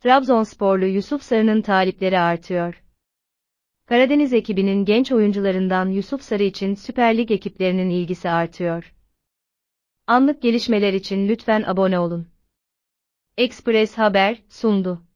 Trabzonsporlu Yusuf Sarı'nın talipleri artıyor. Karadeniz ekibinin genç oyuncularından Yusuf Sarı için Süper Lig ekiplerinin ilgisi artıyor. Anlık gelişmeler için lütfen abone olun. Express Haber sundu.